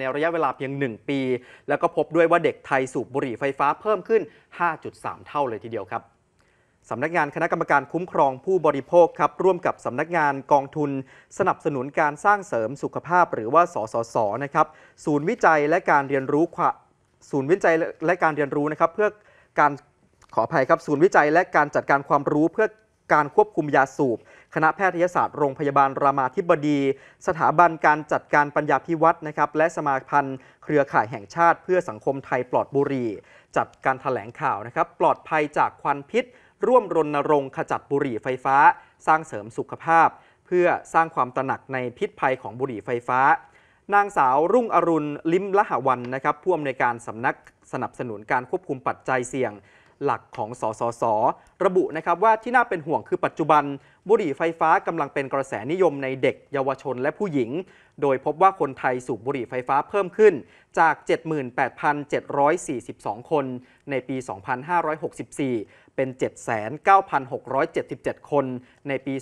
ในระยะเวลาเพียง 1 ปี แล้วก็พบด้วยว่าเด็กไทยสูบบุหรี่ไฟฟ้าเพิ่มขึ้น 5.3 เท่าเลยทีเดียวครับ สำนักงานคณะกรรมการคุ้มครองผู้บริโภคครับ ร่วมกับสำนักงานกองทุนสนับสนุนการสร้างเสริมสุขภาพหรือว่าสสส นะครับศูนย์วิจัยและการเรียนรู้ศูนย์วิจัยและการเรียนรู้นะครับเพื่อการขออภัยครับศูนย์วิจัยและการจัดการความรู้เพื่อการควบคุมยาสูบ คณะแพทยศาสตร์โรงพยาบาล รามาธิบดี สถาบันการจัดการปัญญาพิวัตรนะครับ และสมาพันธ์เครือข่ายแห่งชาติ เพื่อสังคมไทยปลอดบุหรี่ จัดการถแถลงข่าวนะครับปลอดภัยจากควันพิษ ร่วมรณรงค์ขจัดบุหรี่ไฟฟ้า สร้างเสริมสุขภาพ เพื่อสร้างความตระหนักในพิษภัยของบุหรี่ไฟฟ้า นางสาวรุ่งอรุณลิมละหวันนะครับผู้อำนวยการสำนักสนับสนุนการควบคุมปัจจัยเสี่ยงหลักของสสสระบุนะครับว่าที่น่าเป็นห่วงคือปัจจุบัน บุหรี่ไฟฟ้ากำลังเป็นกระแสนิยมในเด็กเยาวชนและผู้หญิง โดยพบว่าคนไทยสูบบุหรี่ไฟฟ้าเพิ่มขึ้นจาก 78,742 คนในปี 2564 เป็น 79,677 คนในปี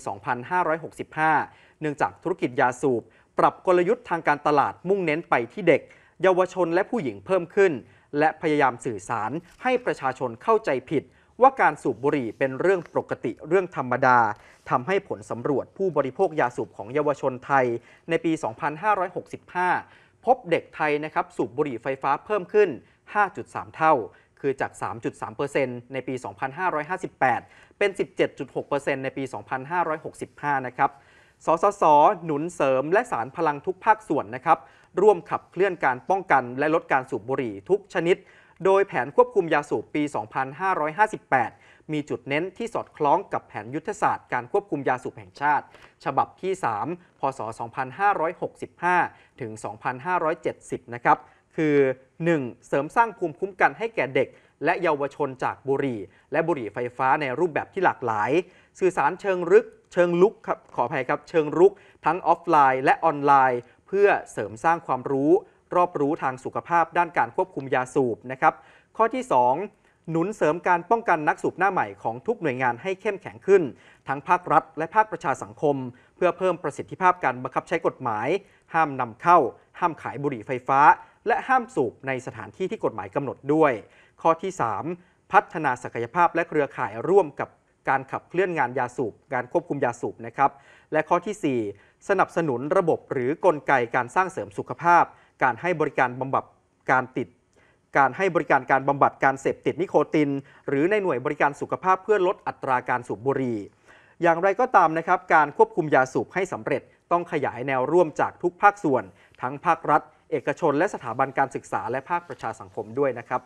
2565 เนื่องจากธุรกิจยาสูบ ปรับกลยุทธ์ทางการตลาดมุ่งเน้นไปที่เด็กเยาวชนและผู้หญิงเพิ่มขึ้นและพยายามสื่อสารให้ประชาชนเข้าใจผิดว่าการสูบบุหรี่เป็นเรื่องปกติเรื่องธรรมดาทำให้ผลสำรวจผู้บริโภคยาสูบของเยาวชนไทยในปี 2565 พบเด็กไทยนะครับสูบบุหรี่ไฟฟ้าเพิ่มขึ้น 5.3 เท่า คือจาก 3.3%ในปี 2558 เป็น 17.6%ในปี 2565 นะครับสสสหนุนเสริมและสารพลังทุกภาคส่วนนะครับร่วมขับเคลื่อนการป้องกันและลดการสูบบุหรี่ทุกชนิด โดยแผนควบคุมยาสูบปี 2558 มีจุดเน้นที่สอดคล้องกับแผนยุทธศาสตร์การควบคุมยาสูบแห่งชาติ ฉบับที่ 3พศ2565 ถึง 2570 นะครับ คือ 1. เสริมสร้างภูมิคุ้มกันให้แก่เด็กและเยาวชนจากบุหรี่ และบุหรี่ไฟฟ้าในรูปแบบที่หลากหลาย สื่อสารเชิงรึกเชิงลุกครับขออภัยครับเชิงรุก ทั้งออฟไลน์ และออนไลน์ เพื่อเสริมสร้างความรู้ รอบรู้ทางสุขภาพด้านการควบคุมยาสูบนะครับข้อที่ 2 หนุนเสริมการป้องกันนักสูบหน้าใหม่ของทุกหน่วยงานให้เข้มแข็งขึ้น ทั้งภาครัฐ และภาคประชาสังคม เพื่อเพิ่มประสิทธิภาพการบังคับใช้กฎหมาย ห้ามนำเข้า ห้ามขายบุหรี่ไฟฟ้าและห้ามสูบในสถานที่ที่กฎหมายกำหนดด้วย ข้อที่ 3 พัฒนาศักยภาพและเครือข่ายร่วมกับการขับเคลื่อนงานยาสูบการควบคุมยาสูบนะครับและข้อที่ 4 สนับสนุนระบบหรือกลไกการสร้างเสริมสุขภาพ การให้บริการบำบัดการติด การให้บริการการบำบัดการเสพติดนิโคติน หรือในหน่วยบริการสุขภาพเพื่อลดอัตราการสูบบุหรี่อย่างไรก็ตามนะครับการควบคุมยาสูบให้สำเร็จต้องขยายแนวร่วมจากทุกภาคส่วน ทั้งภาครัฐเอกชนและสถาบันการศึกษาและภาคประชาสังคมด้วยนะครับ